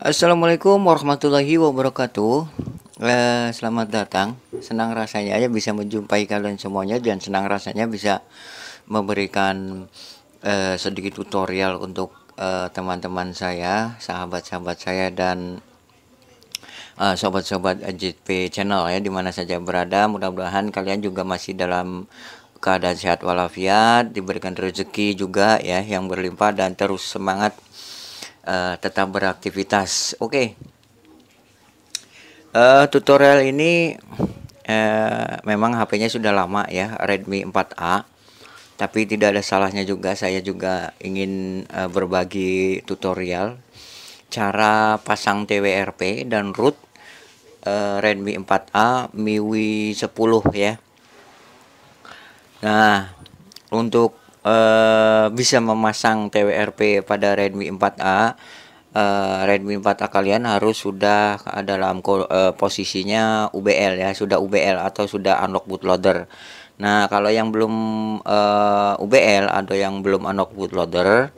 Assalamualaikum warahmatullahi wabarakatuh eh, Selamat datang Senang rasanya ya bisa menjumpai kalian semuanya Dan senang rasanya bisa memberikan eh, sedikit tutorial untuk Eh, teman-teman uh, saya, sahabat-sahabat saya dan eh, sobat-sobat JP channel ya dimana saja berada mudah-mudahan kalian juga masih dalam keadaan sehat walafiat diberikan rezeki juga ya yang berlimpah dan terus semangat uh, tetap beraktivitas oke okay. uh, tutorial ini uh, memang HP-nya sudah lama ya Redmi 4A tapi tidak ada salahnya juga saya juga ingin uh, berbagi tutorial cara pasang TWRP dan root uh, Redmi 4A MIUI 10 ya nah untuk uh, bisa memasang TWRP pada Redmi 4A uh, Redmi 4A kalian harus sudah dalam uh, posisinya UBL ya sudah UBL atau sudah unlock bootloader Nah, kalau yang belum uh, eh, UBL atau yang belum unlock bootloader,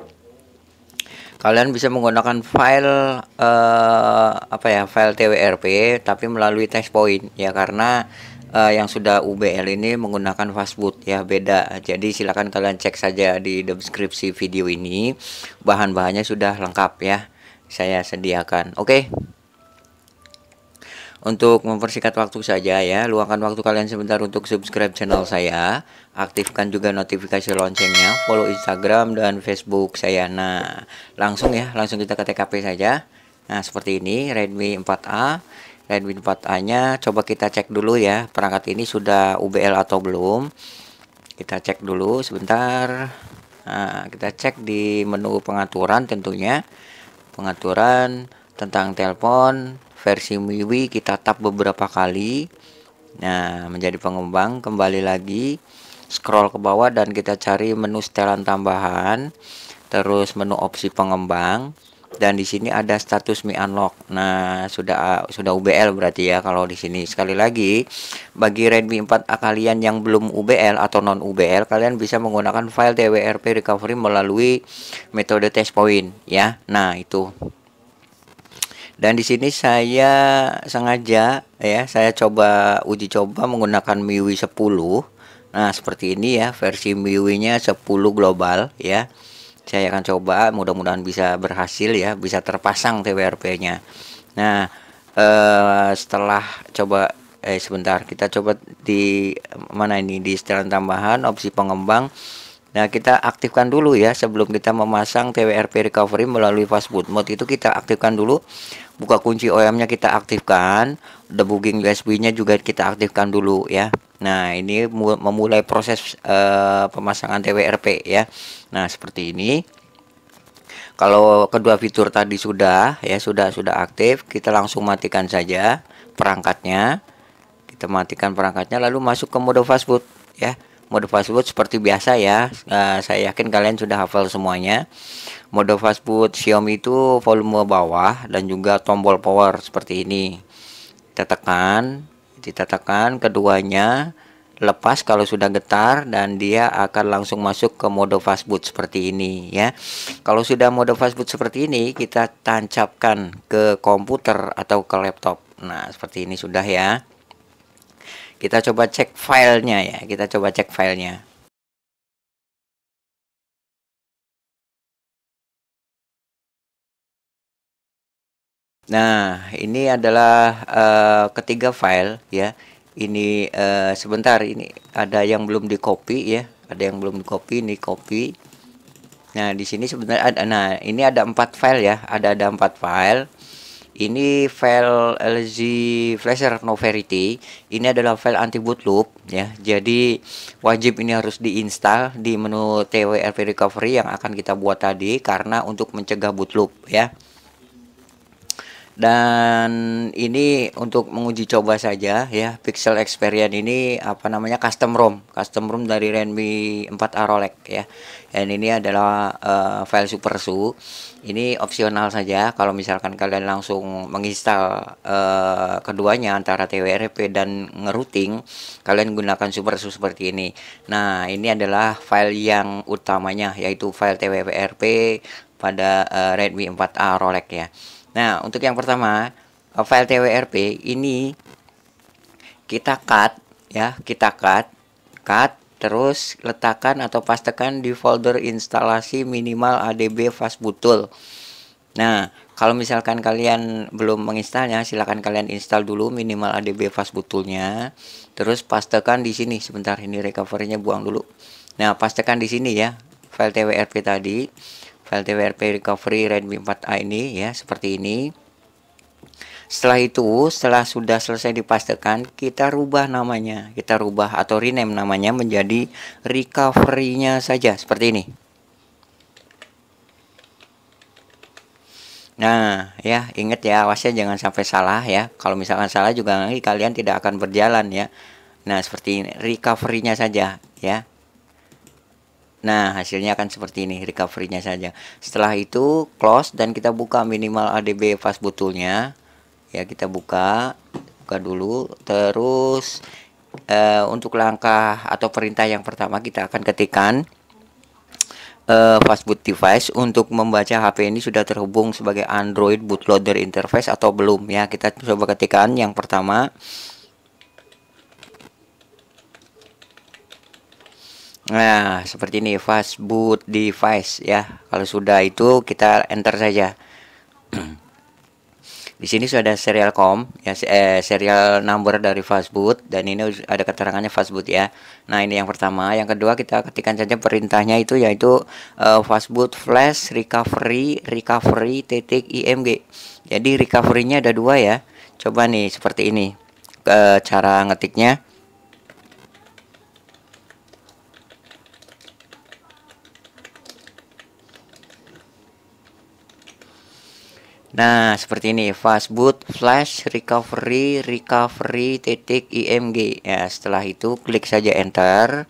kalian bisa menggunakan file uh, apa ya, file TWRP tapi melalui test point ya karena uh, yang sudah UBL ini menggunakan fastboot ya beda. Jadi silakan kalian cek saja di deskripsi video ini bahan-bahannya sudah lengkap ya. Saya sediakan. Oke. Okay. Untuk mempersingkat waktu saja ya, luangkan waktu kalian sebentar untuk subscribe channel saya, aktifkan juga notifikasi loncengnya, follow Instagram dan Facebook saya. Nah, langsung ya, langsung kita ke TKP saja. Nah, seperti ini Redmi 4A. Redmi 4A-nya coba kita cek dulu ya, perangkat ini sudah UBL atau belum. Kita cek dulu sebentar. Nah, kita cek di menu pengaturan tentunya. Pengaturan tentang telepon versi MIUI kita tap beberapa kali nah menjadi pengembang kembali lagi scroll ke bawah dan kita cari menu setelan tambahan terus menu opsi pengembang dan di sini ada status Mi Unlock. Nah, sudah sudah UBL berarti ya kalau di sini. Sekali lagi, bagi Redmi 4A kalian yang belum UBL atau non UBL, kalian bisa menggunakan file TWRP recovery melalui metode test point ya. Nah, itu. Dan di sini saya sengaja ya, saya coba uji coba menggunakan MIUI 10. Nah, seperti ini ya, versi MIUI-nya 10 global ya. Saya akan coba, mudah-mudahan bisa berhasil ya, bisa terpasang TWRP-nya. Nah, eh, setelah coba eh sebentar, kita coba di mana ini di setelan tambahan opsi pengembang. Nah, kita aktifkan dulu ya sebelum kita memasang TWRP recovery melalui fastboot mode itu kita aktifkan dulu buka kunci OM-nya kita aktifkan, debugging USB-nya juga kita aktifkan dulu ya. Nah, ini memulai proses uh, pemasangan TWRP ya. Nah, seperti ini. Kalau kedua fitur tadi sudah ya sudah sudah aktif, kita langsung matikan saja perangkatnya. Kita matikan perangkatnya lalu masuk ke mode fastboot ya. Mode fastboot seperti biasa ya. Uh, saya yakin kalian sudah hafal semuanya mode fast boot Xiaomi itu volume bawah dan juga tombol power seperti ini kita tekan kita tekan keduanya lepas kalau sudah getar dan dia akan langsung masuk ke mode fastboot seperti ini ya kalau sudah mode fastboot seperti ini kita tancapkan ke komputer atau ke laptop nah seperti ini sudah ya kita coba cek filenya ya kita coba cek filenya Nah, ini adalah uh, ketiga file ya. Ini uh, sebentar ini ada yang belum di copy ya, ada yang belum di copy, ini copy. Nah, di sini sebenarnya ada nah, ini ada empat file ya, ada ada empat file. Ini file LZ Flasher Verity. Ini adalah file anti boot loop ya. Jadi wajib ini harus diinstal di menu TWRP recovery yang akan kita buat tadi karena untuk mencegah boot loop ya dan ini untuk menguji coba saja ya Pixel Experience ini apa namanya custom ROM custom ROM dari Redmi 4 a Arolek ya dan ini adalah uh, file supersu ini opsional saja kalau misalkan kalian langsung menginstal uh, keduanya antara TWRP dan ngerouting kalian gunakan supersu seperti ini nah ini adalah file yang utamanya yaitu file TWRP pada uh, Redmi 4A Rolex ya Nah, untuk yang pertama, eh, file TWRP ini kita cut ya, kita cut, cut terus letakkan atau pastekan di folder instalasi minimal ADB fastbootul. Nah, kalau misalkan kalian belum menginstalnya, silahkan kalian install dulu minimal ADB fastbootulnya Terus pastekan di sini. Sebentar, ini recovery-nya buang dulu. Nah, pastekan di sini ya, file TWRP tadi. LTWRP recovery Redmi 4A ini ya seperti ini setelah itu setelah sudah selesai dipastikan kita rubah namanya kita rubah atau rename namanya menjadi recovery-nya saja seperti ini Nah, ya ingat ya awasnya jangan sampai salah ya. Kalau misalkan salah juga nanti kalian tidak akan berjalan ya. Nah, seperti ini recovery-nya saja ya. Nah, hasilnya akan seperti ini, recovery-nya saja. Setelah itu close dan kita buka minimal ADB pas nya Ya, kita buka, buka dulu. Terus e, untuk langkah atau perintah yang pertama kita akan ketikkan e, boot device untuk membaca HP ini sudah terhubung sebagai Android bootloader interface atau belum ya. Kita coba ketikkan yang pertama Nah, seperti ini fast boot device ya. Kalau sudah itu kita enter saja. Di sini sudah ada serial com ya eh, serial number dari fastboot dan ini ada keterangannya fastboot ya. Nah, ini yang pertama, yang kedua kita ketikkan saja perintahnya itu yaitu uh, eh, fastboot flash recovery recovery titik img. Jadi recovery-nya ada dua ya. Coba nih seperti ini. Ke cara ngetiknya Nah, seperti ini fastboot flash recovery recovery titik img. Ya, setelah itu klik saja enter.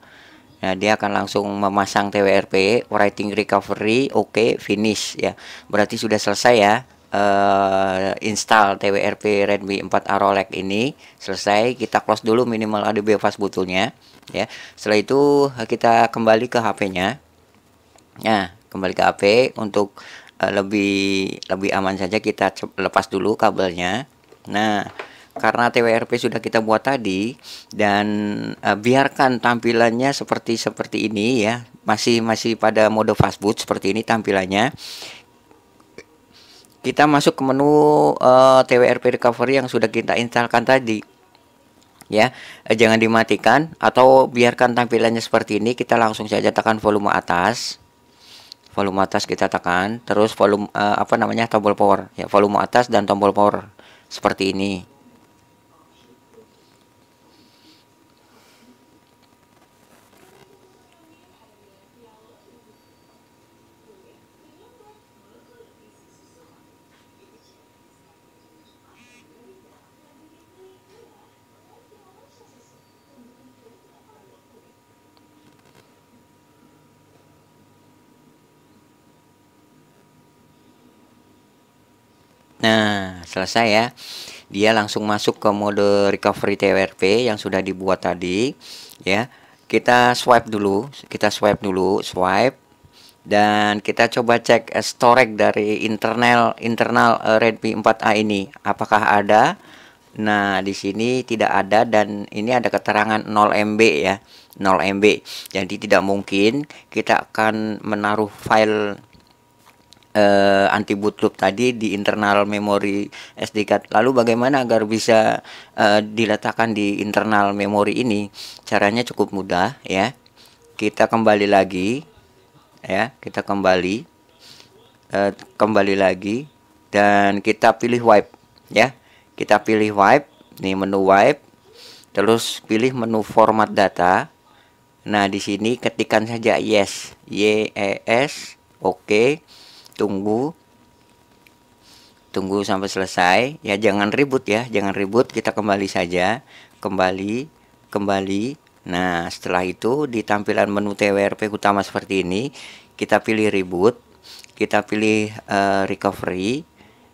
Nah, dia akan langsung memasang TWRP, writing recovery, oke, okay, finish ya. Berarti sudah selesai ya. Uh, install TWRP Redmi 4 Arolek ini selesai kita close dulu minimal ADB fastbootulnya ya setelah itu kita kembali ke HP-nya nah kembali ke HP untuk Eh, lebih lebih aman saja kita lepas dulu kabelnya. Nah, karena TWRP sudah kita buat tadi dan uh, biarkan tampilannya seperti seperti ini ya. Masih masih pada mode fastboot seperti ini tampilannya. Kita masuk ke menu uh, eh, TWRP recovery yang sudah kita instalkan tadi. Ya, uh, jangan dimatikan atau biarkan tampilannya seperti ini, kita langsung saja tekan volume atas volume atas kita tekan terus volume uh, apa namanya tombol power ya volume atas dan tombol power seperti ini Nah, selesai ya. Dia langsung masuk ke mode recovery TWRP yang sudah dibuat tadi, ya. Kita swipe dulu, kita swipe dulu, swipe dan kita coba cek eh, storage dari internal internal eh, Redmi 4A ini apakah ada nah di sini tidak ada dan ini ada keterangan 0 MB ya 0 MB jadi tidak mungkin kita akan menaruh file uh, eh, anti bootloop tadi di internal memori SD card. Lalu bagaimana agar bisa uh, diletakkan di internal memori ini? Caranya cukup mudah ya. Kita kembali lagi ya, kita kembali uh, kembali lagi dan kita pilih wipe ya. Kita pilih wipe, nih menu wipe. Terus pilih menu format data. Nah, di sini ketikan saja yes, y e s oke. Okay tunggu tunggu sampai selesai ya jangan ribut ya jangan ribut kita kembali saja kembali kembali nah setelah itu di tampilan menu TWRP utama seperti ini kita pilih ribut kita pilih uh, recovery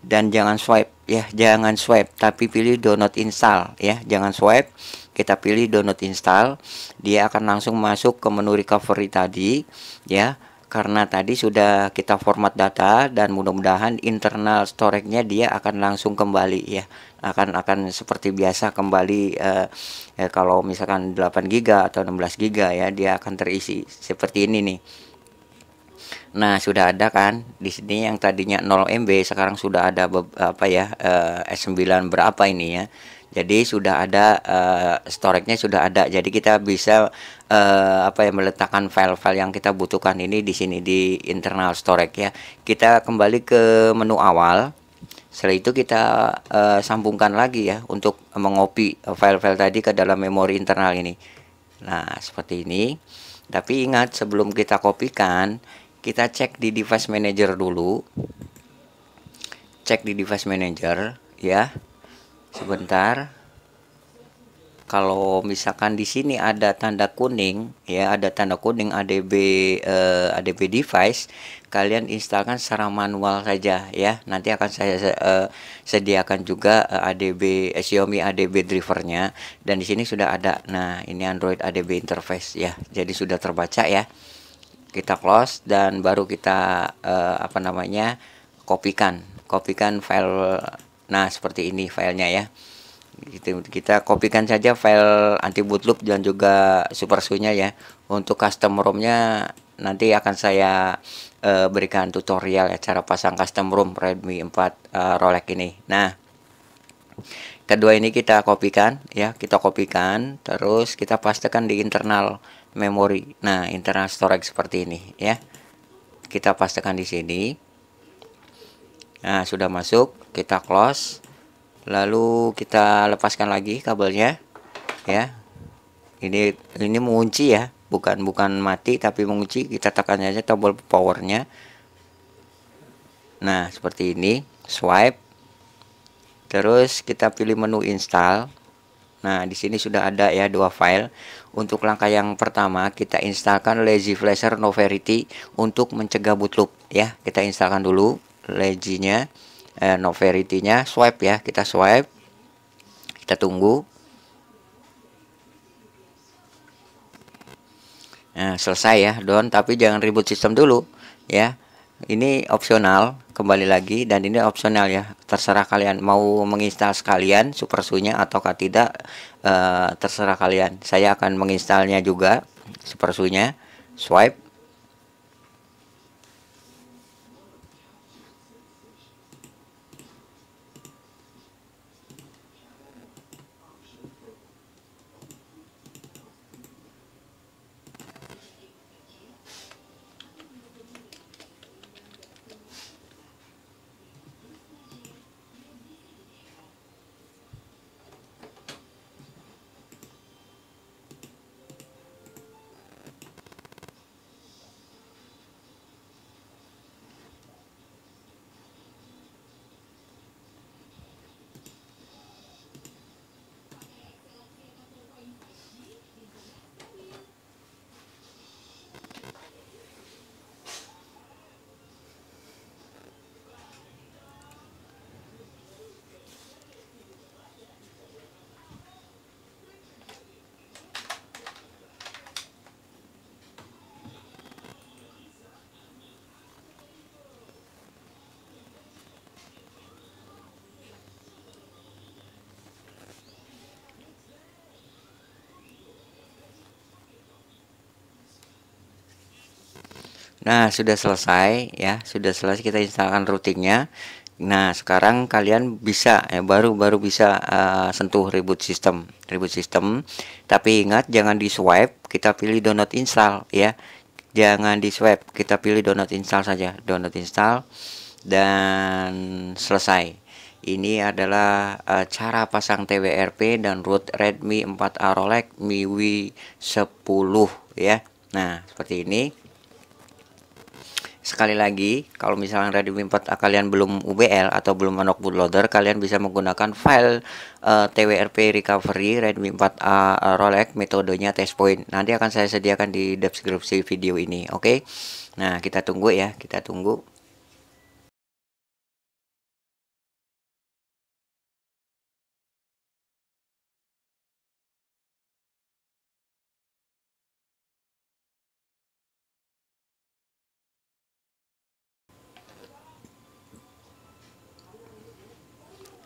dan jangan swipe ya jangan swipe tapi pilih download install ya jangan swipe kita pilih download install dia akan langsung masuk ke menu recovery tadi ya karena tadi sudah kita format data dan mudah-mudahan internal storage-nya dia akan langsung kembali ya akan akan seperti biasa kembali eh, eh, kalau misalkan 8 giga atau 16 giga ya dia akan terisi seperti ini nih Nah, sudah ada kan di sini yang tadinya 0 MB sekarang sudah ada apa ya eh, S9 berapa ini ya jadi sudah ada uh, storage-nya sudah ada jadi kita bisa uh, apa ya meletakkan file-file yang kita butuhkan ini di sini di internal storage ya kita kembali ke menu awal setelah itu kita uh, sambungkan lagi ya untuk mengopi file-file tadi ke dalam memori internal ini nah seperti ini tapi ingat sebelum kita kopikan kita cek di device manager dulu cek di device manager ya sebentar kalau misalkan di sini ada tanda kuning ya ada tanda kuning ADB eh, ADB device kalian instalkan secara manual saja ya nanti akan saya eh, sediakan juga eh, ADB eh, Xiaomi ADB drivernya dan di sini sudah ada nah ini Android ADB interface ya jadi sudah terbaca ya kita close dan baru kita eh, apa namanya kopikan kopikan file Nah, seperti ini filenya ya. Gitu, kita kopikan saja file anti bootloop dan juga supersunya ya. Untuk custom ROM-nya nanti akan saya uh, berikan tutorial ya cara pasang custom ROM Redmi 4 uh, eh, Rolex ini. Nah, kedua ini kita kopikan ya, kita kopikan terus kita pastikan di internal memory. Nah, internal storage seperti ini ya. Kita pastikan di sini. Nah, sudah masuk kita close lalu kita lepaskan lagi kabelnya ya ini ini mengunci ya bukan bukan mati tapi mengunci kita tekan aja tombol powernya nah seperti ini swipe terus kita pilih menu install nah di sini sudah ada ya dua file untuk langkah yang pertama kita instalkan lazy flasher noverity untuk mencegah bootloop ya kita instalkan dulu lazy nya eh, no verity-nya swipe ya kita swipe kita tunggu nah, selesai ya don tapi jangan ribut sistem dulu ya ini opsional kembali lagi dan ini opsional ya terserah kalian mau menginstal sekalian supersunya ataukah tidak eh, terserah kalian saya akan menginstalnya juga supersunya swipe Nah, sudah selesai ya, sudah selesai kita instalkan routingnya. Nah, sekarang kalian bisa ya baru baru bisa uh, sentuh reboot system, reboot system. Tapi ingat jangan di swipe, kita pilih download install ya. Jangan di swipe, kita pilih download install saja, download install dan selesai. Ini adalah uh, cara pasang TWRP dan root Redmi 4A Rolex MIUI 10 ya. Nah, seperti ini Sekali lagi, kalau misalnya Redmi 4 ah, kalian belum UBL atau belum unlock bootloader, kalian bisa menggunakan file uh, eh, TWRP recovery Redmi 4A uh, ah, Rolex metodenya test point. Nanti akan saya sediakan di deskripsi video ini, oke? Okay? Nah, kita tunggu ya, kita tunggu.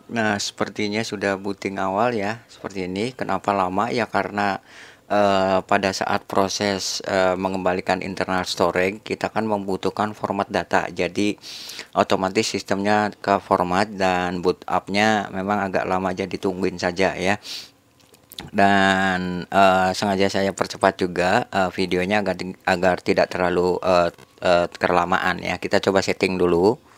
Nah, sepertinya sudah booting awal ya, seperti ini. Kenapa lama? Ya karena uh, pada saat proses uh, mengembalikan internal storage, kita kan membutuhkan format data. Jadi otomatis sistemnya ke format dan boot up-nya memang agak lama jadi tungguin saja ya. Dan uh, sengaja saya percepat juga uh, videonya agar agar tidak terlalu uh, uh, kelamaan ya. Kita coba setting dulu.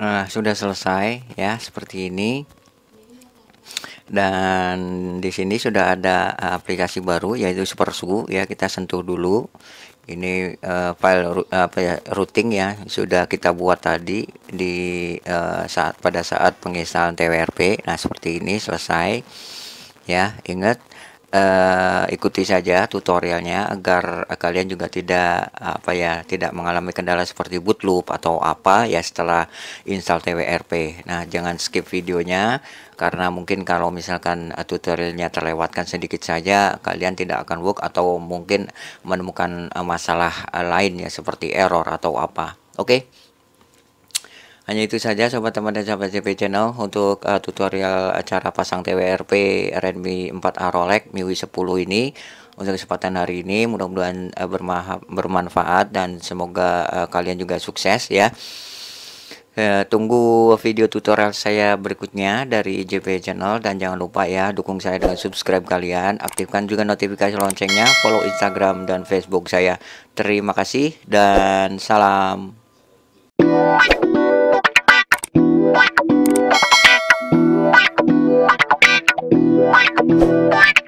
Nah, sudah selesai ya seperti ini. Dan di sini sudah ada aplikasi baru yaitu Supersu ya kita sentuh dulu. Ini uh, file apa ya routing ya sudah kita buat tadi di uh, saat pada saat penginstalan TWRP. Nah, seperti ini selesai. Ya, ingat uh, ikuti saja tutorialnya agar eh, kalian juga tidak apa ya tidak mengalami kendala seperti boot loop atau apa ya setelah install TWRP. Nah jangan skip videonya karena mungkin kalau misalkan eh, tutorialnya terlewatkan sedikit saja kalian tidak akan work atau mungkin menemukan masalah lain ya seperti error atau apa. Oke. Okay? Hanya itu saja sobat teman dan sahabat JP channel untuk uh, tutorial cara pasang TWRP Redmi 4A Rolex MIUI 10 ini untuk kesempatan hari ini mudah-mudahan uh, bermanfaat dan semoga uh, kalian juga sukses ya. Uh, tunggu video tutorial saya berikutnya dari JP Channel dan jangan lupa ya dukung saya dengan subscribe kalian, aktifkan juga notifikasi loncengnya, follow Instagram dan Facebook saya. Terima kasih dan salam. What?